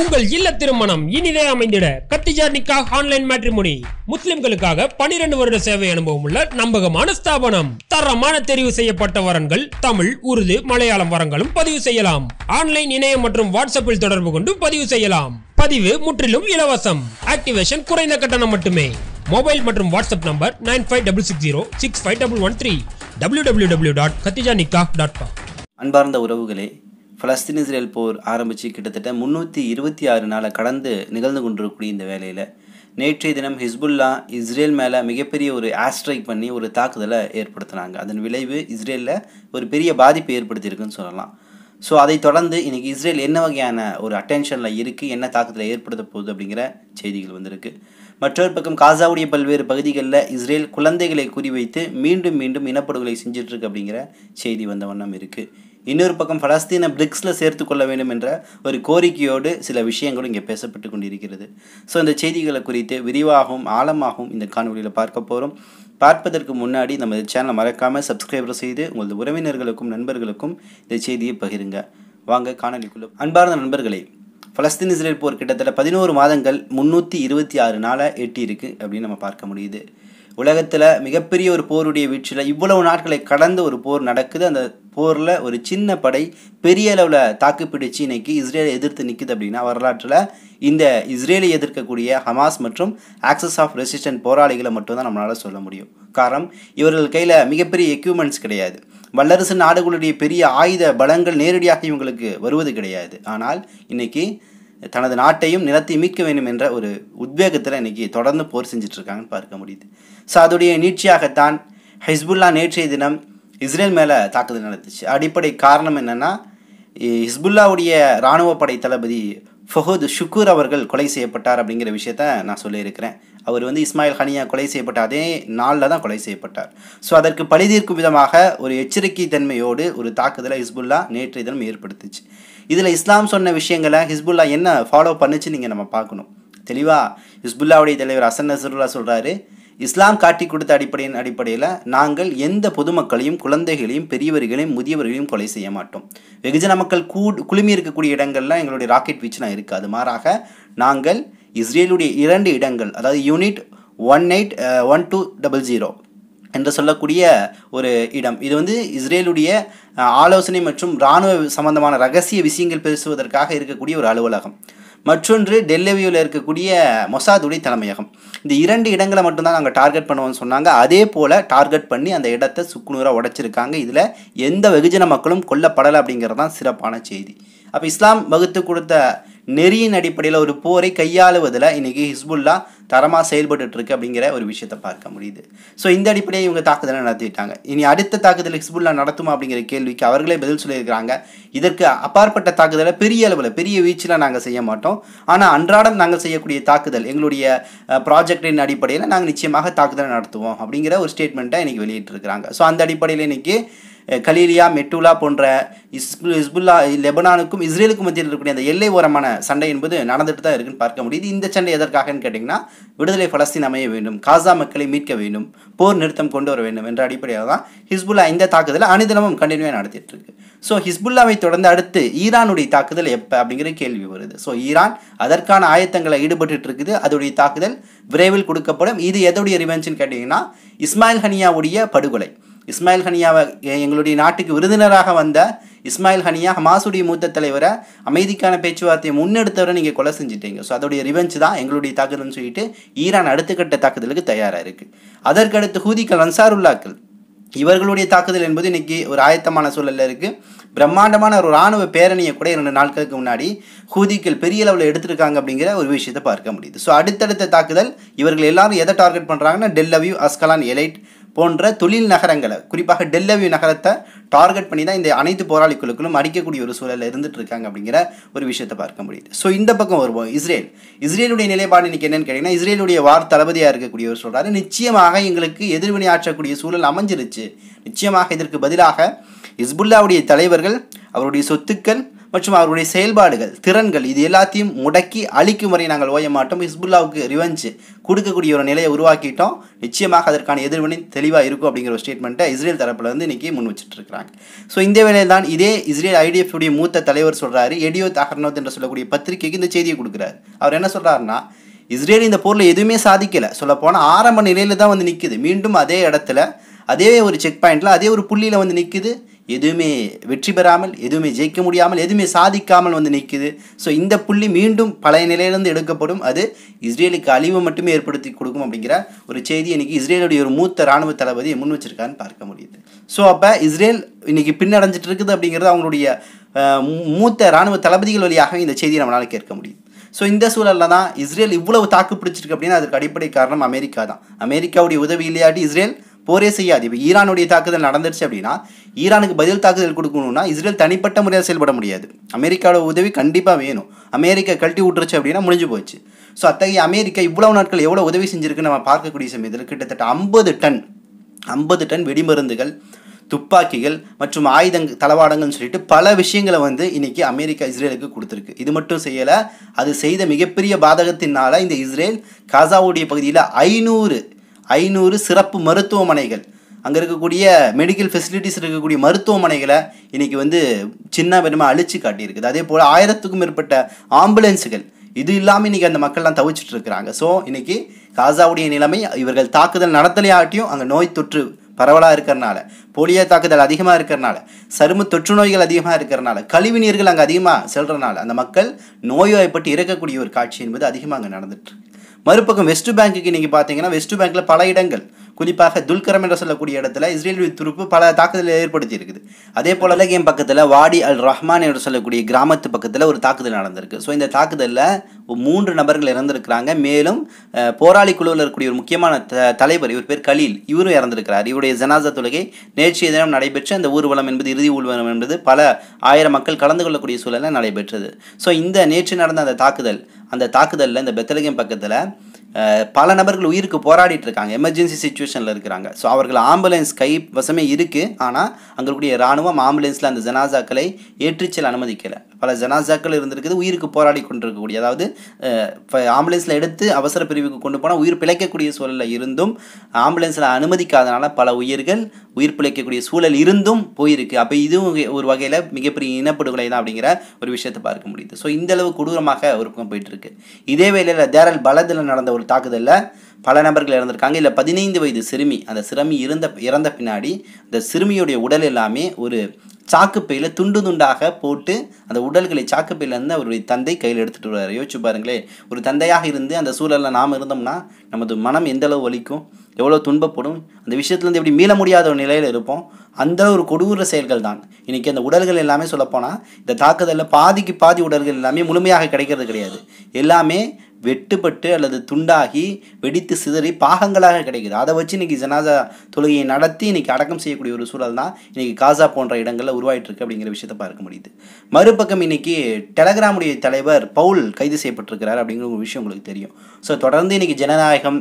உங்கள் இல்ல திருமணம் இனிதே அமைந்திட கத்திஜா நிக்கா ஆன்லைன் மேட்ரிமோனி முஸ்லிம்களுக்காக பனிரெண்டு வருட சேவை அனுபவம் உள்ள நம்பகமான ஸ்தாபனம் தரமான தெரிவு செய்யப்பட்ட வரன்கள் தமிழ் உருது மலையாளம் வரங்களும் பதிவு செய்யலாம் ஆன்லைன் இணையம் மற்றும் வாட்ஸ்அப்பில் தொடர்பு கொண்டு பதிவு செய்யலாம் பதிவு முற்றிலும் இலவசம் ஆக்டிவேஷன் குறைந்த கட்டணம் மட்டுமே மொபைல் மற்றும் WhatsApp number nine five double six zero six five double one three W W W dot Khadija Nikah dot com அன்பார்ந்த உறவுகளே ஃபலஸ்தீன் இஸ்ரேல் போர் ஆரம்பித்து கிட்டத்தட்ட முந்நூற்றி இருபத்தி ஆறு நாளை கடந்து நிகழ்ந்து கொண்டிருக்கக்கூடிய இந்த வேலையில் நேற்றைய தினம் ஹிஸ்புல்லா இஸ்ரேல் மேலே மிகப்பெரிய ஒரு ஆஸ்ட்ரைக் பண்ணி ஒரு தாக்குதலை ஏற்படுத்தினாங்க அதன் விளைவு இஸ்ரேலில் ஒரு பெரிய பாதிப்பு ஏற்படுத்தியிருக்குன்னு சொல்லலாம் ஸோ அதை தொடர்ந்து இன்றைக்கி இஸ்ரேல் என்ன வகையான ஒரு அட்டென்ஷனில் இருக்குது என்ன தாக்கத்தில் ஏற்படுத்த போகுது அப்படிங்கிற செய்திகள் வந்திருக்கு மற்றொரு பக்கம் காசாவுடைய பல்வேறு பகுதிகளில் இஸ்ரேல் குழந்தைகளை குறிவைத்து மீண்டும் மீண்டும் இனப்படுகொலை செஞ்சிட்ருக்கு அப்படிங்கிற செய்தி வந்த வண்ணம் இருக்குது இன்னொரு பக்கம் பலஸ்தீனை பிரிக்ஸில் சேர்த்து கொள்ள வேண்டும் என்ற ஒரு கோரிக்கையோடு சில விஷயங்களும் இங்கே பேசப்பட்டு கொண்டிருக்கிறது ஸோ இந்த செய்திகளை குறித்து விரிவாகவும் ஆழமாகவும் இந்த காணொலியில் பார்க்க போகிறோம் பார்ப்பதற்கு முன்னாடி நமது சேனலை மறக்காமல் சப்ஸ்கிரைபர் செய்து உங்களது உறவினர்களுக்கும் நண்பர்களுக்கும் இந்த செய்தியை பகிருங்க வாங்க காணொலிக்குள்ள அன்பார்ந்த நண்பர்களே பலஸ்தீன் இஸ்ரேல் போர் கிட்டத்தட்ட பதினோரு மாதங்கள் முந்நூற்றி இருபத்தி ஆறு நாளாக எட்டியிருக்கு அப்படின்னு நம்ம பார்க்க முடியுது உலகத்தில் மிகப்பெரிய ஒரு போருடைய வீழ்ச்சியில் இவ்வளவு நாட்களை கடந்து ஒரு போர் நடக்குது அந்த போரில் ஒரு சின்ன படை பெரிய அளவில் தாக்குப்பிடிச்சு இன்னைக்கு இஸ்ரேலை எதிர்த்து நிற்குது அப்படின்னா வரலாற்றில் இந்த இஸ்ரேலை எதிர்க்கக்கூடிய ஹமாஸ் மற்றும் ஆக்சஸ் ஆஃப் ரெசிஸ்டன்ட் போராளிகளை மட்டும்தான் நம்மளால் சொல்ல முடியும் காரணம் இவர்கள் கையில் மிகப்பெரிய எக்யூப்மெண்ட்ஸ் கிடையாது வல்லரசு நாடுகளுடைய பெரிய ஆயுத பலங்கள் நேரடியாக இவங்களுக்கு வருவது கிடையாது ஆனால் இன்றைக்கி தனது நாட்டையும் நிலத்தை மீட்க வேண்டும் என்ற ஒரு உத்வேகத்தில் இன்னைக்கு தொடர்ந்து போர் செஞ்சிட்ருக்காங்கன்னு பார்க்க முடியுது ஸோ அதோடைய நீட்சியாகத்தான் ஹிஸ்புல்லா நேற்றைய தினம் இஸ்ரேல் மேலே தாக்குதல் நடத்துச்சு அடிப்படை காரணம் என்னென்னா ஹிஸ்புல்லாவுடைய இராணுவ படை தளபதி ஃபஹூத் ஷுக்கூர் அவர்கள் கொலை செய்யப்பட்டார் அப்படிங்கிற விஷயத்த நான் சொல்லியிருக்கிறேன் அவர் வந்து இஸ்மாயில் ஹனியா கொலை செய்யப்பட்ட அதே நாளில் தான் கொலை செய்யப்பட்டார் ஸோ அதற்கு பழிதீர்க்கும் விதமாக ஒரு எச்சரிக்கை தன்மையோடு ஒரு தாக்குதலை ஹிஸ்புல்லா நேற்றைய தினம் ஏற்படுத்துச்சு இதில் இஸ்லாம் சொன்ன விஷயங்களை ஹிஸ்புல்லா என்ன ஃபாலோ பண்ணுச்சு நீங்கள் நம்ம பார்க்கணும் தெளிவாக ஹிஸ்புல்லாவுடைய தலைவர் அசன் நசருல்லா சொல்கிறாரு இஸ்லாம் காட்டி கொடுத்த அடிப்படையின் அடிப்படையில் நாங்கள் எந்த பொதுமக்களையும் குழந்தைகளையும் பெரியவர்களையும் முதியவர்களையும் கொலை செய்ய மாட்டோம் வெகுஜன மக்கள் கூ குழுமி இருக்கக்கூடிய இடங்கள்லாம் எங்களுடைய ராக்கெட் வீச்சுலாம் அது மாறாக நாங்கள் இஸ்ரேலுடைய இரண்டு இடங்கள் அதாவது unit one eight one two double zero என்று சொல்லக்கூடிய ஒரு இடம் இது வந்து இஸ்ரேலுடைய ஆலோசனை மற்றும் இராணுவ சம்பந்தமான ரகசிய விஷயங்கள் பேசுவதற்காக இருக்கக்கூடிய ஒரு அலுவலகம் மற்றொன்று டெல்லவியூவில் இருக்கக்கூடிய மொசாதுடைய தலைமையகம் இந்த இரண்டு இடங்களை மட்டும்தான் நாங்கள் டார்கெட் பண்ணுவோம்னு சொன்னாங்க அதே போல் டார்கெட் பண்ணி அந்த இடத்தை சுக்குநூறாக உடைச்சிருக்காங்க இதில் எந்த வெகுஜன மக்களும் கொல்லப்படலை அப்படிங்கிறது தான் சிறப்பான செய்தி அப்போ இஸ்லாம் வகுத்து கொடுத்த நெறியின் அடிப்படையில் ஒரு போரை கையாளுவதில் இன்றைக்கி ஹிஸ்புல்லா தரமாக செயல்பட்டு அப்படிங்கிற ஒரு விஷயத்தை பார்க்க முடியுது ஸோ இந்த அடிப்படையை இவங்க தாக்குதலை நடத்திட்டாங்க இனி அடுத்த தாக்குதல் ஹிஸ்புல்லா நடத்துமா அப்படிங்கிற கேள்விக்கு அவர்களே பதில் சொல்லியிருக்கிறாங்க இதற்கு அப்பாற்பட்ட தாக்குதலை பெரிய அளவில் பெரிய வீச்சில் நாங்கள் செய்ய மாட்டோம் ஆனால் அன்றாடம் நாங்கள் செய்யக்கூடிய தாக்குதல் எங்களுடைய ப்ராஜெக்டின் அடிப்படையில் நாங்கள் நிச்சயமாக தாக்குதலை நடத்துவோம் அப்படிங்கிற ஒரு ஸ்டேட்மெண்ட்டை இன்றைக்கி வெளியிட்டிருக்கிறாங்க ஸோ அந்த அடிப்படையில் இன்றைக்கி கலீலியா மெட்டுலா போன்ற இஸ்பு இஸ்புல்லா லெபனானுக்கும் இஸ்ரேலுக்கும் மத்தியில் இருக்கக்கூடிய அந்த எல்லை ஓரமான சண்டை என்பது நடந்துட்டு தான் இருக்குன்னு பார்க்க முடியுது இந்த சண்டை எதற்காகன்னு கேட்டிங்கன்னா விடுதலை பலஸ்தீன் அமைய வேண்டும் காசா மக்களை மீட்க வேண்டும் போர் நிறுத்தம் கொண்டு வர வேண்டும் என்ற அடிப்படையில் தான் ஹிஸ்புல்லா இந்த தாக்குதலை அனுதினமும் கண்டினியூவாக நடத்திட்டு இருக்கு ஸோ ஹிஸ்புல்லாவை தொடர்ந்து அடுத்து ஈரானுடைய தாக்குதல் எப்போ அப்படிங்கிற கேள்வி வருது ஸோ ஈரான் அதற்கான ஆயத்தங்களை ஈடுபட்டு இருக்குது அதோடைய தாக்குதல் விரைவில் கொடுக்கப்படும் இது எதோடைய ரிவென்ஷன் கேட்டிங்கன்னா இஸ்மாயில் ஹனியாவுடைய படுகொலை இஸ்மாயில் ஹனியாவை எங்களுடைய நாட்டுக்கு விருந்தினராக வந்த இஸ்மாயில் ஹனியா ஹமாசுடைய மூத்த தலைவரை அமைதிக்கான பேச்சுவார்த்தையை முன்னெடுத்தவரை நீங்கள் கொலை செஞ்சுட்டீங்க ஸோ அதோடைய ரிவெஞ்ச் தான் எங்களுடைய தாக்குதல்னு சொல்லிட்டு ஈரான் அடுத்த கட்ட தாக்குதலுக்கு தயாராக இருக்குது அதற்கடுத்து ஹூதிக்கள் அன்சாருல்லாக்கள் இவர்களுடைய தாக்குதல் என்பது இன்றைக்கி ஒரு ஆயத்தமான சூழலில் இருக்குது பிரம்மாண்டமான ஒரு இராணுவ பேரணியை கூட இரண்டு நாட்களுக்கு முன்னாடி ஹூதிக்கள் பெரிய அளவில் எடுத்திருக்காங்க அப்படிங்கிற ஒரு விஷயத்தை பார்க்க முடியுது ஸோ அடுத்தடுத்த தாக்குதல் இவர்கள் எல்லாரும் எதை டார்கெட் பண்ணுறாங்கன்னா டெல்லவியூ அஸ்கலான் எலைட் போன்ற தொழில் நகரங்களை குறிப்பாக டெல்லவியூ நகரத்தை டார்கெட் பண்ணி தான் இந்த அனைத்து போராளிகளுக்கும் அடிக்கக்கூடிய ஒரு சூழலில் இருந்துட்டு இருக்காங்க அப்படிங்கிற ஒரு விஷயத்தை பார்க்க முடியுது ஸோ இந்த பக்கம் வருவோம் இஸ்ரேல் இஸ்ரேலுடைய நிலைப்பாடு இன்னைக்கு என்னன்னு கேட்டிங்கன்னா இஸ்ரேலுடைய வார் தளபதியாக இருக்கக்கூடியவர் சொல்கிறாரு நிச்சயமாக எங்களுக்கு எதிர்வினை ஆற்றக்கூடிய சூழல் அமைஞ்சிருச்சு நிச்சயமாக இதற்கு பதிலாக இஸ்புல்லாவுடைய தலைவர்கள் அவருடைய சொத்துக்கள் மற்றும் அவருடைய செயல்பாடுகள் திறன்கள் இது எல்லாத்தையும் முடக்கி அழிக்கும் வரை நாங்கள் ஓய மாட்டோம் ஹிஸ்புல்லாவுக்கு ரிவெஞ்சு கொடுக்கக்கூடிய ஒரு நிலையை உருவாக்கிட்டோம் நிச்சயமாக அதற்கான எதிர்வினை தெளிவாக இருக்கும் அப்படிங்கிற ஒரு ஸ்டேட்மெண்ட்டை இஸ்ரேல் தரப்பில் வந்து இன்றைக்கி முன் வச்சுட்டு இருக்கிறாங்க ஸோ இந்த வேலையில் தான் இதே இஸ்ரேல் ஐடிஎஃப் உடைய மூத்த தலைவர் சொல்கிறாரு எடியோ தகர்னோத் என்று சொல்லக்கூடிய பத்திரிகைக்கு இந்த செய்தியை கொடுக்குறாரு அவர் என்ன சொல்கிறாருன்னா இஸ்ரேல் இந்த போரில் எதுவுமே சாதிக்கலை சொல்லப்போனால் ஆரம்ப நிலையில் தான் வந்து நிற்குது மீண்டும் அதே இடத்துல அதே ஒரு செக் பாயிண்டில் அதே ஒரு புள்ளியில் வந்து நிற்குது எதுவுமே வெற்றி பெறாமல் எதுவுமே ஜெயிக்க முடியாமல் எதுவுமே சாதிக்காமல் வந்து நிற்குது ஸோ இந்த புள்ளி மீண்டும் பழைய நிலையிலிருந்து எடுக்கப்படும் அது இஸ்ரேலுக்கு அழிவு மட்டுமே ஏற்படுத்தி கொடுக்கும் அப்படிங்கிற ஒரு செய்தி இன்றைக்கி இஸ்ரேலுடைய ஒரு மூத்த இராணுவ தளபதி முன் வச்சிருக்கான்னு பார்க்க முடியுது ஸோ அப்போ இஸ்ரேல் இன்றைக்கி பின்னடைஞ்சிட்டு இருக்குது அப்படிங்கிறது அவங்களுடைய மூத்த இராணுவ தளபதிகள் வழியாக இந்த செய்தியை நம்மளால் கேட்க முடியும் ஸோ இந்த சூழலில் தான் இஸ்ரேல் இவ்வளவு தாக்கு பிடிச்சிருக்கு அப்படின்னா அதுக்கு அடிப்படை காரணம் அமெரிக்கா தான் அமெரிக்காவுடைய உதவி இல்லையாட்டி இஸ்ரேல் போரே செய்யாது இப்போ ஈரானுடைய தாக்குதல் நடந்துருச்சு அப்படின்னா ஈரானுக்கு பதில் தாக்குதல் கொடுக்கணும்னா இஸ்ரேல் தனிப்பட்ட முறையில் செயல்பட முடியாது அமெரிக்காவோட உதவி கண்டிப்பாக வேணும் அமெரிக்கா கழட்டி விட்டுருச்சு அப்படின்னா முடிஞ்சு போச்சு ஸோ அத்தகைய அமெரிக்கா இவ்வளவு நாட்கள் எவ்வளோ உதவி செஞ்சுருக்குன்னு நம்ம பார்க்கக்கூடிய சமயத்தில் கிட்டத்தட்ட ஐம்பது டன் ஐம்பது டன் வெடிமருந்துகள் துப்பாக்கிகள் மற்றும் ஆயுதங் தளவாடங்கள்னு சொல்லிட்டு பல விஷயங்களை வந்து இன்றைக்கி அமெரிக்கா இஸ்ரேலுக்கு கொடுத்துருக்கு இது மட்டும் செய்யலை அது செய்த மிகப்பெரிய பாதகத்தினால் இந்த இஸ்ரேல் காசாவுடைய பகுதியில் ஐநூறு ஐநூறு சிறப்பு மருத்துவமனைகள் அங்கே இருக்கக்கூடிய மெடிக்கல் ஃபெசிலிட்டிஸ் இருக்கக்கூடிய மருத்துவமனைகளை இன்றைக்கி வந்து சின்ன பெருமை அழிச்சு காட்டியிருக்குது அதே போல் ஆயிரத்துக்கும் மேற்பட்ட ஆம்புலன்ஸுகள் இது இல்லாமல் இன்றைக்கி அந்த மக்கள்லாம் தவிச்சிட்டு இருக்கிறாங்க ஸோ இன்றைக்கி காசாவுடைய நிலைமை இவர்கள் தாக்குதல் நடத்தலையாட்டியும் அங்கே நோய் தொற்று பரவலாக இருக்கிறனால போலியோ தாக்குதல் அதிகமாக இருக்கிறனால சரும தொற்று நோய்கள் அதிகமாக இருக்கிறனால கழிவு நீர்கள் அங்கே அதிகமாக செல்கிறனால அந்த மக்கள் நோய்வாய்ப்பட்டு இறக்கக்கூடிய ஒரு காட்சி என்பது அதிகமாக அங்கே நடந்துட்டு மறுபக்கம் வெஸ்ட் பேங்க்குக்கு நீங்கள் பார்த்தீங்கன்னா வெஸ்ட் பேங்க்கில் பல இடங்கள் குறிப்பாக துல்கரம் என்று சொல்லக்கூடிய இடத்துல இஸ்ரேல் துருப்பு பல தாக்குதலை ஏற்படுத்தியிருக்குது அதே போல லேகியம் பக்கத்தில் வாடி அல் ரஹ்மான் என்று சொல்லக்கூடிய கிராமத்து பக்கத்தில் ஒரு தாக்குதல் நடந்திருக்கு ஸோ இந்த தாக்குதலில் மூன்று நபர்கள் இறந்திருக்கிறாங்க மேலும் போராளி குழுவில் இருக்கக்கூடிய ஒரு முக்கியமான த தலைவர் இவர் பேர் கலீல் இவரும் இறந்திருக்கிறார் இவருடைய ஜனாசா தொழுகை நேற்றைய தினம் நடைபெற்ற அந்த ஊர்வலம் என்பது இறுதி ஊர்வலம் என்பது பல ஆயிரம் மக்கள் கலந்து கொள்ளக்கூடிய சூழலில் நடைபெற்றது ஸோ இந்த நேற்று நடந்த அந்த தாக்குதல் அந்த தாக்குதலில் இந்த பெத்தலகம் பக்கத்தில் பல நபர்கள் உயிருக்கு போராடிட்டு இருக்காங்க எமர்ஜென்சி சுச்சுவேஷனில் இருக்கிறாங்க ஸோ அவர்கள் ஆம்புலன்ஸ் கை வசமே இருக்குது ஆனால் அங்கே இருக்கக்கூடிய இராணுவம் ஆம்புலன்ஸில் அந்த ஜனாசாக்களை ஏற்றிச்சல் அனுமதிக்கலை பல ஜனாசாக்கள் இருந்திருக்குது உயிருக்கு போராடி கொண்டிருக்கக்கூடிய அதாவது இப்போ ஆம்புலன்ஸில் எடுத்து அவசர பிரிவுக்கு கொண்டு போனால் உயிர் பிழைக்கக்கூடிய சூழலில் இருந்தும் ஆம்புலன்ஸில் அனுமதிக்காதனால பல உயிர்கள் உயிர் பிழைக்கக்கூடிய சூழல் இருந்தும் போயிருக்கு அப்போ இதுவும் ஒரு வகையில் மிகப்பெரிய இனப்படுகொலை தான் அப்படிங்கிற ஒரு விஷயத்தை பார்க்க முடியுது ஸோ இந்தளவு கொடூரமாக ஒரு பக்கம் போயிட்டுருக்கு இதே வேளையில் தேரல் பலத்தில் நடந்த ஒரு தாக்குதலில் பல நபர்கள் இறந்திருக்காங்க இல்லை பதினைந்து வயது சிறுமி அந்த சிறுமி இருந்த இறந்த பின்னாடி அந்த சிறுமியுடைய உடல் எல்லாமே ஒரு சாக்குப்பையில் துண்டு துண்டாக போட்டு அந்த உடல்களை சாக்குப்பையிலேருந்து அவருடைய தந்தை கையில் எடுத்துகிட்டு வர்றார் யோசிச்சு பாருங்களே ஒரு தந்தையாக இருந்து அந்த சூழலில் நாம் இருந்தோம்னா நமது மனம் எந்தளவு வலிக்கும் எவ்வளோ துன்பப்படும் அந்த விஷயத்துலேருந்து எப்படி மீள முடியாத ஒரு நிலையில் இருப்போம் அந்த ஒரு கொடூர செயல்கள் தான் இன்றைக்கி அந்த உடல்கள் எல்லாமே சொல்லப்போனால் இந்த தாக்குதலில் பாதிக்கு பாதி உடல்கள் எல்லாமே முழுமையாக கிடைக்கிறது கிடையாது எல்லாமே வெட்டுப்பட்டு அல்லது துண்டாகி வெடித்து சிதறி பாகங்களாக கிடைக்குது அதை வச்சு இன்றைக்கி ஜனாதா தொழுகையை நடத்தி இன்றைக்கி அடக்கம் செய்யக்கூடிய ஒரு சூழல் தான் இன்றைக்கி காசா போன்ற இடங்களில் உருவாயிட்டிருக்கு அப்படிங்கிற விஷயத்தை பார்க்க முடியுது மறுபக்கம் இன்னைக்கு டெலகிராமுடைய தலைவர் பவுல் கைது செய்யப்பட்டிருக்கிறார் அப்படிங்கிற ஒரு விஷயம் உங்களுக்கு தெரியும் ஸோ தொடர்ந்து இன்றைக்கி ஜனநாயகம்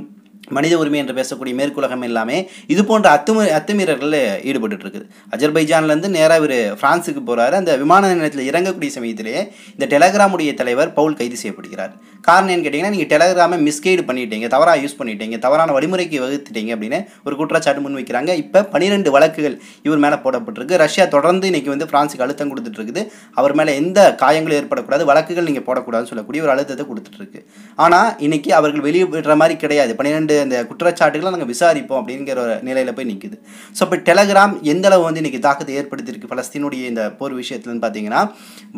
மனித உரிமை என்று பேசக்கூடிய மேற்குலகம் எல்லாமே இது போன்ற அத்துமீ அத்துமீறல்கள் ஈடுபட்டு இருக்குது அஜர்பைஜான்லேருந்து நேராக இவர் பிரான்ஸுக்கு போகிறாரு அந்த விமான நிலையத்தில் இறங்கக்கூடிய சமயத்திலேயே இந்த டெலகிராமுடைய தலைவர் பவுல் கைது செய்யப்படுகிறார் காரணம் என்னன்னு கேட்டிங்கன்னா நீங்கள் டெலகிராமை மிஸ்கைடு பண்ணிட்டீங்க தவறாக யூஸ் பண்ணிட்டீங்க தவறான வழிமுறைக்கு வகுத்துட்டீங்க அப்படின்னு ஒரு குற்றச்சாட்டு முன்வைக்கிறாங்க இப்போ பனிரெண்டு வழக்குகள் இவர் மேலே போடப்பட்டிருக்கு ரஷ்யா தொடர்ந்து இன்னைக்கு வந்து பிரான்ஸுக்கு அழுத்தம் கொடுத்துட்ருக்குது அவர் மேலே எந்த காயங்களும் ஏற்படக்கூடாது வழக்குகள் நீங்கள் போடக்கூடாதுன்னு சொல்லக்கூடிய ஒரு அழுத்தத்தை கொடுத்துட்ருக்கு ஆனால் இன்றைக்கி அவர்கள் வெளியிடுற மாதிரி கிடையாது பன்னிரெண்டு குற்றச்சாட்டு அந்த குற்றச்சாட்டுகளை நாங்கள் விசாரிப்போம் அப்படிங்கிற ஒரு நிலையில் போய் நிற்குது ஸோ இப்போ டெலகிராம் எந்தளவு வந்து இன்றைக்கி தாக்கத்தை ஏற்படுத்தியிருக்கு பலஸ்தீனுடைய இந்த போர் விஷயத்துலன்னு பார்த்தீங்கன்னா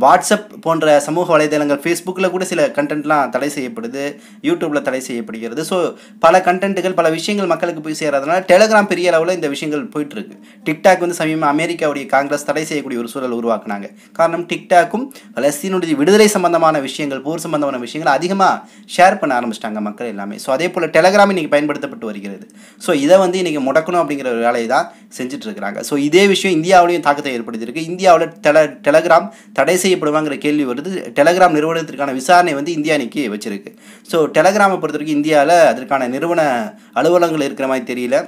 வாட்ஸ்அப் போன்ற சமூக வலைதளங்கள் ஃபேஸ்புக்கில் கூட சில கண்டென்ட்லாம் தடை செய்யப்படுது யூடியூப்பில் தடை செய்யப்படுகிறது ஸோ பல கண்டென்ட்டுகள் பல விஷயங்கள் மக்களுக்கு போய் சேர்கிறதுனால டெலகிராம் பெரிய அளவில் இந்த விஷயங்கள் போயிட்டுருக்கு டிக்டாக் வந்து சமீபமாக அமெரிக்காவுடைய காங்கிரஸ் தடை செய்யக்கூடிய ஒரு சூழல் உருவாக்குனாங்க காரணம் டிக்டாக்கும் பலஸ்தீனுடைய விடுதலை சம்பந்தமான விஷயங்கள் போர் சம்பந்தமான விஷயங்கள் அதிகமாக ஷேர் பண்ண ஆரம்பிச்சிட்டாங்க மக்கள் எல்லாமே ஸோ அதே போல் டெலகிராம் இன்றைக்கி இன்றைக்கி பயன்படுத்தப்பட்டு வருகிறது ஸோ இதை வந்து இன்றைக்கி முடக்கணும் அப்படிங்கிற ஒரு வேலையை தான் செஞ்சிட்ருக்கிறாங்க ஸோ இதே விஷயம் இந்தியாவிலையும் தாக்கத்தை ஏற்படுத்தியிருக்கு இந்தியாவில் டெல டெலகிராம் தடை செய்யப்படுவாங்கிற கேள்வி வருது டெலகிராம் நிறுவனத்திற்கான விசாரணை வந்து இந்தியா இன்றைக்கி வச்சுருக்கு ஸோ டெலகிராமை பொறுத்த வரைக்கும் இந்தியாவில் அதற்கான நிறுவன அலுவலகங்கள் இருக்கிற மாதிரி தெரியல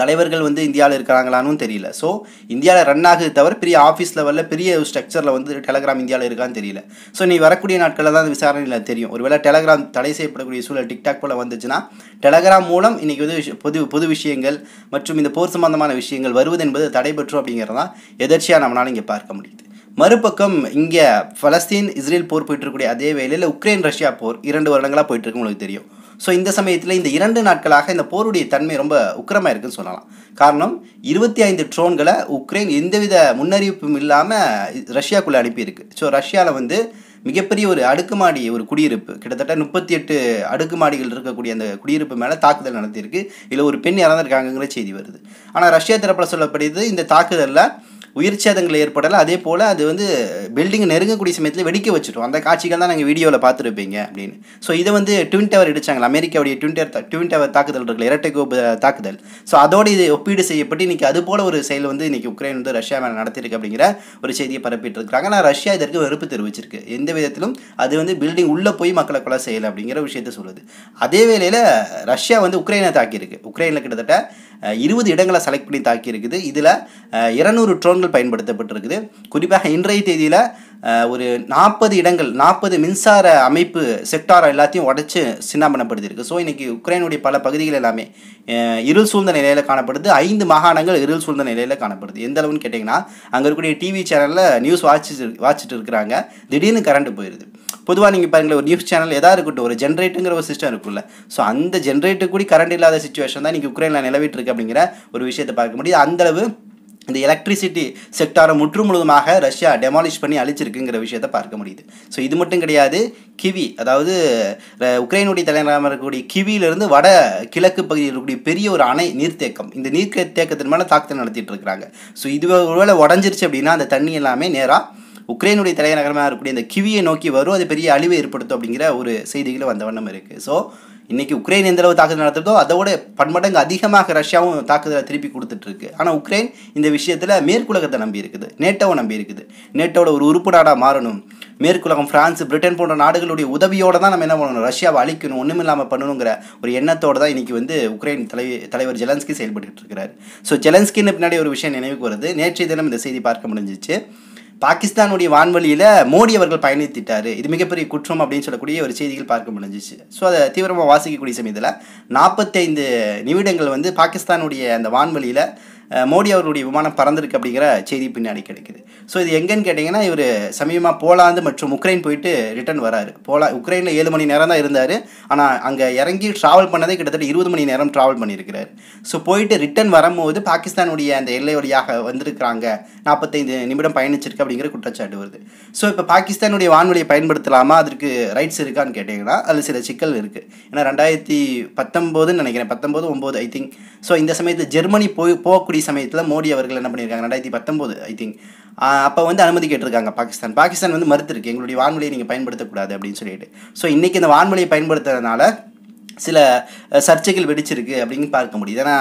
தலைவர்கள் வந்து இந்தியாவில் இருக்கிறாங்களான்னு தெரியல ஸோ இந்தியாவில் ரன் ஆகுது தவிர பெரிய ஆஃபீஸ் லெவலில் பெரிய ஸ்ட்ரக்சரில் வந்து டெலகிராம் இந்தியாவில் இருக்கான்னு தெரியல ஸோ நீ வரக்கூடிய நாட்களில் தான் விசாரணையில் தெரியும் ஒருவேளை டெலகிராம் தடை செய்யப்படக்கூடிய சூழல் டிக்டாக் போல் வந்துச்சுன்னா டெலகிராம் மூலம் இன்றைக்கி வந்து பொது பொது விஷயங்கள் மற்றும் இந்த போர் சம்பந்தமான விஷயங்கள் வருவது என்பது தடைபெற்றோம் அப்படிங்கிறது தான் எதர்ச்சியாக நம்மளால் இங்கே பார்க்க முடியுது மறுபக்கம் இங்கே பலஸ்தீன் இஸ்ரேல் போர் போயிட்டு இருக்கக்கூடிய அதே வேலையில் உக்ரைன் ரஷ்யா போர் இரண்டு வருடங்களாக போயிட்டு இருக்கு உங்களுக்கு தெரியும் ஸோ இந்த சமயத்தில் இந்த இரண்டு நாட்களாக இந்த போருடைய தன்மை ரொம்ப உக்கிரமாக இருக்குன்னு சொல்லலாம் காரணம் இருபத்தி ஐந்து ட்ரோன்களை உக்ரைன் எந்தவித முன்னறிவிப்பும் இல்லாமல் ரஷ்யாக்குள்ளே அனுப்பியிருக்கு ஸோ ரஷ்யாவில் வந்து மிகப்பெரிய ஒரு அடுக்குமாடி ஒரு குடியிருப்பு கிட்டத்தட்ட முப்பத்தி எட்டு அடுக்குமாடிகள் இருக்கக்கூடிய அந்த குடியிருப்பு மேலே தாக்குதல் நடத்தியிருக்கு இதில் ஒரு பெண் இறந்துருக்காங்கங்கிற செய்தி வருது ஆனால் ரஷ்யா தரப்பில் சொல்லப்படுது இந்த தாக்குதலில் உயிர் சேதங்கள் ஏற்படலை அதே போல் அது வந்து பில்டிங் நெருங்கக்கூடிய சமயத்தில் வெடிக்க வச்சுட்டோம் அந்த காட்சிகள் தான் நாங்கள் வீடியோவில் பார்த்துருப்பீங்க அப்படின்னு ஸோ இதை வந்து ட்வின் டவர் இடிச்சாங்களா அமெரிக்காவுடைய ட்வின் டவர் ட்வின் டவர் தாக்குதல் இருக்குல்ல இரட்டை கோபு தாக்குதல் ஸோ அதோடு இது ஒப்பீடு செய்யப்பட்டு இன்றைக்கி அது போல் ஒரு செயல் வந்து இன்றைக்கி உக்ரைன் வந்து ரஷ்யா மேலே நடத்தியிருக்கு அப்படிங்கிற ஒரு செய்தியை பரப்பிட்டு இருக்காங்க ஆனால் ரஷ்யா இதற்கு வெறுப்பு தெரிவிச்சிருக்கு எந்த விதத்திலும் அது வந்து பில்டிங் உள்ளே போய் மக்களை கொலை செய்யலை அப்படிங்கிற விஷயத்த சொல்லுது அதே வேளையில் ரஷ்யா வந்து உக்ரைனை தாக்கியிருக்கு உக்ரைனில் கிட்டத்தட்ட இருபது இடங்களை செலக்ட் பண்ணி தாக்கியிருக்குது இதில் இருநூறு ட்ரோன்கள் பயன்படுத்தப்பட்டிருக்குது குறிப்பாக இன்றைய தேதியில் ஒரு நாற்பது இடங்கள் நாற்பது மின்சார அமைப்பு செக்டார் எல்லாத்தையும் உடச்சி சின்னாபனப்படுத்தியிருக்கு ஸோ இன்றைக்கி உக்ரைனுடைய பல பகுதிகள் எல்லாமே இருள் சூழ்ந்த நிலையில் காணப்படுது ஐந்து மாகாணங்கள் இருள் சூழ்ந்த நிலையில் காணப்படுது எந்த அளவுன்னு கேட்டிங்கன்னா அங்கே இருக்கக்கூடிய டிவி சேனலில் நியூஸ் வாட்சி வாட்சிட்டு இருக்கிறாங்க திடீர்னு கரண்ட்டு போயிடுது பொதுவாக நீங்கள் பாருங்கள் ஒரு நியூஸ் சேனல் எதாக இருக்கட்டும் ஒரு ஜென்ரேட்டுங்கிற ஒரு சிஸ்டம் இருக்குல்ல ஸோ அந்த ஜென்ரேட்டு கூட கரண்ட் இல்லாத சுச்சுவேஷன் தான் நீங்கள் உக்ரைனில் நிலவிட்டு இருக்கு அப்படிங்கிற ஒரு விஷயத்தை பார்க்க முடியுது அந்தளவு இந்த எலக்ட்ரிசிட்டி செக்டாரை முற்று முழுதுமாக ரஷ்யா டெமாலிஷ் பண்ணி அழிச்சிருக்குங்கிற விஷயத்தை பார்க்க முடியுது ஸோ இது மட்டும் கிடையாது கிவி அதாவது உக்ரைனுடைய தலைநகரமாக இருக்கக்கூடிய கிவியிலிருந்து வட கிழக்கு பகுதியில் இருக்கக்கூடிய பெரிய ஒரு அணை நீர்த்தேக்கம் இந்த நீர்த்தேக்கத்தின் மேலே தாக்குதல் நடத்திட்டு இருக்கிறாங்க ஸோ இது ஒருவேளை உடஞ்சிருச்சு அப்படின்னா அந்த தண்ணி எல்லாமே நேராக உக்ரைனுடைய தலைநகரமாக இருக்கக்கூடிய இந்த கிவியை நோக்கி வரும் அது பெரிய அழிவை ஏற்படுத்தும் அப்படிங்கிற ஒரு செய்திகளை வந்த வண்ணம் இருக்குது ஸோ இன்றைக்கி உக்ரைன் எந்த அளவு தாக்குதல் நடத்துறதோ அதோட பன்மடங்கு அதிகமாக ரஷ்யாவும் தாக்குதலை திருப்பி கொடுத்துட்ருக்கு ஆனால் உக்ரைன் இந்த விஷயத்தில் மேற்குலகத்தை நம்பி இருக்குது நேட்டோவை நம்பி இருக்குது நேட்டோட ஒரு உறுப்பு நாடாக மாறணும் மேற்குலகம் ஃப்ரான்ஸ் பிரிட்டன் போன்ற நாடுகளுடைய உதவியோடு தான் நம்ம என்ன பண்ணணும் ரஷ்யாவை அழிக்கணும் ஒன்றும் இல்லாமல் பண்ணணுங்கிற ஒரு எண்ணத்தோடு தான் இன்றைக்கி வந்து உக்ரைன் தலை தலைவர் ஜெலன்ஸ்கி செயல்பட்டு இருக்கிறார் ஸோ ஜெலன்ஸ்கின்னு பின்னாடி ஒரு விஷயம் நினைவுக்கு வருது நேற்றைய தினம் இந்த செய்தி பார்க்க முடிஞ்சிச்சு பாகிஸ்தானுடைய வான்வழியில் மோடி அவர்கள் பயணித்திட்டார் இது மிகப்பெரிய குற்றம் அப்படின்னு சொல்லக்கூடிய ஒரு செய்திகள் பார்க்க முடிஞ்சிச்சு ஸோ அதை தீவிரமாக வாசிக்கக்கூடிய சமயத்தில் நாற்பத்தைந்து நிமிடங்கள் வந்து பாகிஸ்தானுடைய அந்த வான்வழியில் மோடி அவருடைய விமானம் பறந்திருக்கு அப்படிங்கிற செய்தி பின்னாடி கிடைக்குது ஸோ இது எங்கேன்னு கேட்டிங்கன்னா இவர் சமீபமாக போலாந்து மற்றும் உக்ரைன் போயிட்டு ரிட்டர்ன் வராரு போலா உக்ரைனில் ஏழு மணி நேரம் தான் இருந்தார் ஆனால் அங்கே இறங்கி ட்ராவல் பண்ணதே கிட்டத்தட்ட இருபது மணி நேரம் ட்ராவல் பண்ணியிருக்கிறார் ஸோ போயிட்டு ரிட்டர்ன் வரும்போது பாகிஸ்தானுடைய அந்த எல்லை வழியாக வந்திருக்கிறாங்க நாற்பத்தைந்து நிமிடம் பயணிச்சிருக்கு அப்படிங்கிற குற்றச்சாட்டு வருது ஸோ இப்போ பாகிஸ்தானுடைய வான்வழியை பயன்படுத்தலாமா அதற்கு ரைட்ஸ் இருக்கான்னு கேட்டிங்கன்னா அதில் சில சிக்கல் இருக்குது ஏன்னா ரெண்டாயிரத்தி பத்தொம்போதுன்னு நினைக்கிறேன் பத்தொம்போது ஒம்பது ஐ திங்க் ஸோ இந்த சமயத்தில் ஜெர்மனி போய் போகக்கூடிய அப்படி சமயத்தில் மோடி அவர்கள் என்ன பண்ணியிருக்காங்க ரெண்டாயிரத்தி பத்தொம்போது ஐ திங்க் அப்போ வந்து அனுமதி கேட்டிருக்காங்க பாகிஸ்தான் பாகிஸ்தான் வந்து மறுத்துருக்கு எங்களுடைய வான்மொழியை நீங்கள் பயன்படுத்தக்கூடாது அப்படின்னு சொல்லிட்டு ஸோ இன்றைக்கி இந்த வான்மொழியை பயன்படுத்துறதுனால சில சர்ச்சைகள் வெடிச்சிருக்கு அப்படின்னு பார்க்க முடியுது ஏன்னா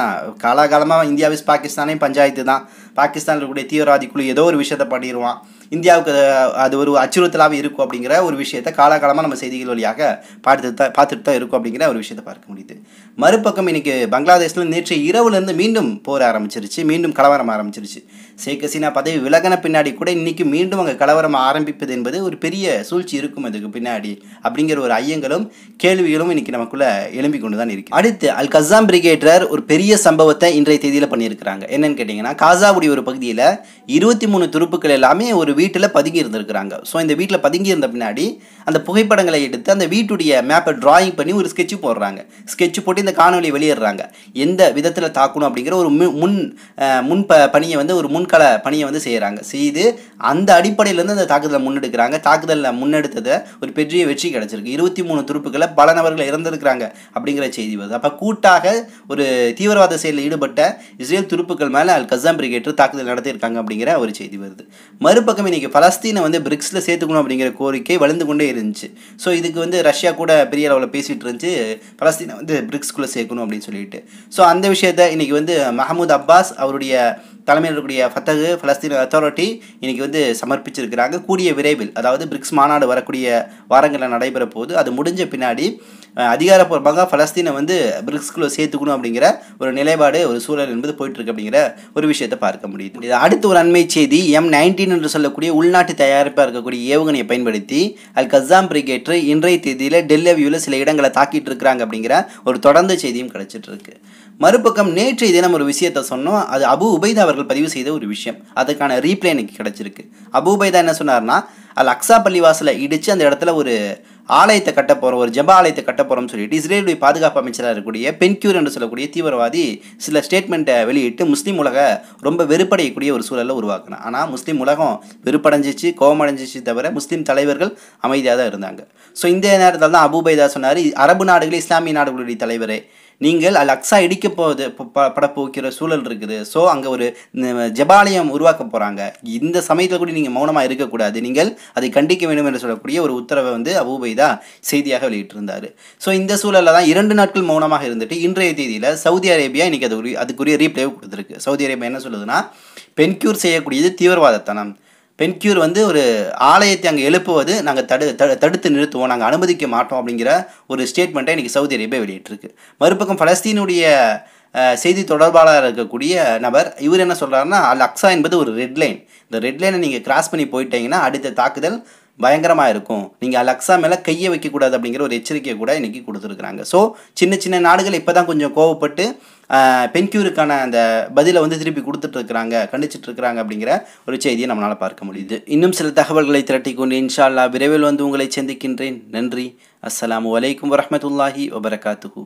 காலாகாலமாக இந்தியாவிஸ் பாகிஸ்தானே பஞ்சாயத்து தான் பாகிஸ்தானில் இருக்கக்கூடிய தீவிரவாதி குழு ஏதோ ஒரு விஷயத்தை பண்ணிடுவான் இந்தியாவுக்கு அது ஒரு அச்சுறுத்தலாக இருக்கும் அப்படிங்கிற ஒரு விஷயத்தை காலகாலமாக நம்ம செய்திகள் வழியாக பார்த்து தான் பார்த்துட்டு தான் இருக்கும் அப்படிங்கிற ஒரு விஷயத்தை பார்க்க முடியுது மறுபக்கம் இன்றைக்கி பங்களாதேஷில் நேற்று இரவுலேருந்து மீண்டும் போர் ஆரம்பிச்சிருச்சு மீண்டும் கலவரம் ஆரம்பிச்சிருச்சு ஷேக் ஹசீனா பதவி விலகின பின்னாடி கூட இன்னைக்கு மீண்டும் அங்கே கலவரம் ஆரம்பிப்பது என்பது ஒரு பெரிய சூழ்ச்சி இருக்கும் அதுக்கு பின்னாடி அப்படிங்கிற ஒரு ஐயங்களும் கேள்விகளும் இன்றைக்கி நமக்குள்ளே எழும்பி கொண்டு தான் இருக்குது அடுத்து அல் கசாம் பிரிகேட்டர் ஒரு பெரிய சம்பவத்தை இன்றைய தேதியில் பண்ணியிருக்கிறாங்க என்னன்னு கேட்டிங்கன்னா காசாவுடைய ஒரு பகுதியில் இருபத்தி மூணு துருப்புக்கள் எல்லாமே ஒரு வீட்டில் பதுங்கி இருந்திருக்கிறாங்க ஸோ இந்த வீட்டில் பதுங்கி இருந்த பின்னாடி அந்த புகைப்படங்களை எடுத்து அந்த வீட்டுடைய மேப்பை டிராயிங் பண்ணி ஒரு ஸ்கெட்சு போடுறாங்க ஸ்கெட்சு போட்டு இந்த காணொலி வெளியிடுறாங்க எந்த விதத்தில் தாக்கணும் அப்படிங்கிற ஒரு முன் முன் பணியை வந்து ஒரு முன் முன்கள பணியை வந்து செய்கிறாங்க செய்து அந்த அடிப்படையிலேருந்து அந்த தாக்குதலை முன்னெடுக்கிறாங்க தாக்குதலில் முன்னெடுத்ததை ஒரு பெரிய வெற்றி கிடச்சிருக்கு இருபத்தி மூணு துருப்புக்களை பல நபர்கள் இறந்திருக்கிறாங்க அப்படிங்கிற செய்தி வருது அப்போ கூட்டாக ஒரு தீவிரவாத செயலில் ஈடுபட்ட இஸ்ரேல் துருப்புக்கள் மேலே அல் கசாம் பிரிகேட்டர் தாக்குதல் நடத்தியிருக்காங்க அப்படிங்கிற ஒரு செய்தி வருது மறுபக்கம் இன்றைக்கி பலஸ்தீனை வந்து பிரிக்ஸில் சேர்த்துக்கணும் அப்படிங்கிற கோரிக்கை வளர்ந்து கொண்டே இருந்துச்சு ஸோ இதுக்கு வந்து ரஷ்யா கூட பெரிய அளவில் பேசிகிட்டு இருந்துச்சு பலஸ்தீனை வந்து பிரிக்ஸ்குள்ளே சேர்க்கணும் அப்படின்னு சொல்லிட்டு ஸோ அந்த விஷயத்தை இன்றைக்கி வந்து மஹமூத் அப்பாஸ் அவருடைய தலைமையில் இருக்கக்கூடிய ஃபத்தகு ஃபலஸ்தீன் அத்தாரிட்டி இன்றைக்கி வந்து சமர்ப்பிச்சிருக்கிறாங்க கூடிய விரைவில் அதாவது பிரிக்ஸ் மாநாடு வரக்கூடிய வாரங்களில் நடைபெற போது அது முடிஞ்ச பின்னாடி அதிகாரப்பூர்வமாக பலஸ்தீனை வந்து பிரிக்ஸ்குள்ளே சேர்த்துக்கணும் அப்படிங்கிற ஒரு நிலைப்பாடு ஒரு சூழல் என்பது போயிட்டுருக்கு அப்படிங்கிற ஒரு விஷயத்தை பார்க்க முடியுது அடுத்து ஒரு அண்மை செய்தி எம் நைன்டீன் என்று சொல்லக்கூடிய உள்நாட்டு தயாரிப்பாக இருக்கக்கூடிய ஏவுகணையை பயன்படுத்தி அல் கசாம் பிரிகேட்ரு இன்றைய தேதியில் டெல்லவியூவில் சில இடங்களை தாக்கிட்டு இருக்கிறாங்க அப்படிங்கிற ஒரு தொடர்ந்து செய்தியும் கிடச்சிட்டு இருக்கு மறுபக்கம் இதே தினம் ஒரு விஷயத்தை சொன்னோம் அது அபு உபைதா அவர்கள் பதிவு செய்த ஒரு விஷயம் அதுக்கான ரீப்ளே எனக்கு கிடச்சிருக்கு அபு உபைதா என்ன சொன்னார்னா அல் அக்ஸா பள்ளிவாசலை இடித்து அந்த இடத்துல ஒரு ஆலயத்தை கட்ட போகிறோம் ஒரு ஜெப ஆலயத்தை கட்ட போகிறோம்னு சொல்லிட்டு இஸ்ரேலுடைய பாதுகாப்பு அமைச்சராக இருக்கக்கூடிய பென்கியூர் என்று சொல்லக்கூடிய தீவிரவாதி சில ஸ்டேட்மெண்ட்டை வெளியிட்டு முஸ்லீம் உலக ரொம்ப வெறுப்படையக்கூடிய ஒரு சூழலை உருவாக்கினான் ஆனால் முஸ்லீம் உலகம் வெறுப்படைஞ்சிச்சு கோபமடைஞ்சிச்சு தவிர முஸ்லீம் தலைவர்கள் அமைதியாக தான் இருந்தாங்க ஸோ இந்த நேரத்தில் தான் அபுபைதா சொன்னார் அரபு நாடுகளே இஸ்லாமிய நாடுகளுடைய தலைவரே நீங்கள் அல் அக்ஸா இடிக்க போகுது படப்போக்கிற சூழல் இருக்குது ஸோ அங்கே ஒரு ஜபாலயம் உருவாக்க போகிறாங்க இந்த சமயத்தில் கூட நீங்கள் மௌனமாக இருக்கக்கூடாது நீங்கள் அதை கண்டிக்க வேண்டும் என்று சொல்லக்கூடிய ஒரு உத்தரவை வந்து அபூபை செய்தா செய்தியாக வெளியிட்டிருந்தார் ஸோ இந்த சூழலில் தான் இரண்டு நாட்கள் மௌனமாக இருந்துட்டு இன்றைய தேதியில் சவுதி அரேபியா இன்றைக்கி அது அதுக்குரிய ரீப்ளே கொடுத்துருக்கு சவுதி அரேபியா என்ன சொல்லுதுன்னா பென்கியூர் செய்யக்கூடியது தீவிரவாதத்தனம் பென்கியூர் வந்து ஒரு ஆலயத்தை அங்கே எழுப்புவது நாங்கள் தடு தடுத்து நிறுத்துவோம் நாங்கள் அனுமதிக்க மாட்டோம் அப்படிங்கிற ஒரு ஸ்டேட்மெண்ட்டை இன்றைக்கி சவுதி அரேபியா வெளியிட்டிருக்கு மறுபக்கம் ஃபலஸ்தீனுடைய செய்தி தொடர்பாளராக இருக்கக்கூடிய நபர் இவர் என்ன சொல்கிறாருன்னா அல் அக்ஸா என்பது ஒரு ரெட் லைன் இந்த ரெட் லைனை நீங்கள் கிராஸ் பண்ணி போயிட்டீங்கன்னா அடுத்த தாக்குதல் பயங்கரமாக இருக்கும் நீங்கள் அலெக்ஸா மேலே கையை வைக்கக்கூடாது அப்படிங்கிற ஒரு எச்சரிக்கையை கூட இன்றைக்கி கொடுத்துருக்குறாங்க ஸோ சின்ன சின்ன நாடுகள் இப்போ தான் கொஞ்சம் கோவப்பட்டு பென்கியூருக்கான அந்த பதிலை வந்து திருப்பி கொடுத்துட்ருக்குறாங்க கண்டிச்சிட்ருக்குறாங்க அப்படிங்கிற ஒரு செய்தியை நம்மளால் பார்க்க முடியுது இன்னும் சில தகவல்களை திரட்டி கொண்டு இன்ஷால்லா விரைவில் வந்து உங்களை சந்திக்கின்றேன் நன்றி அஸ்லாம் வலைக்கம் வரமத்துல்லாஹி வபரகாத்துஹூ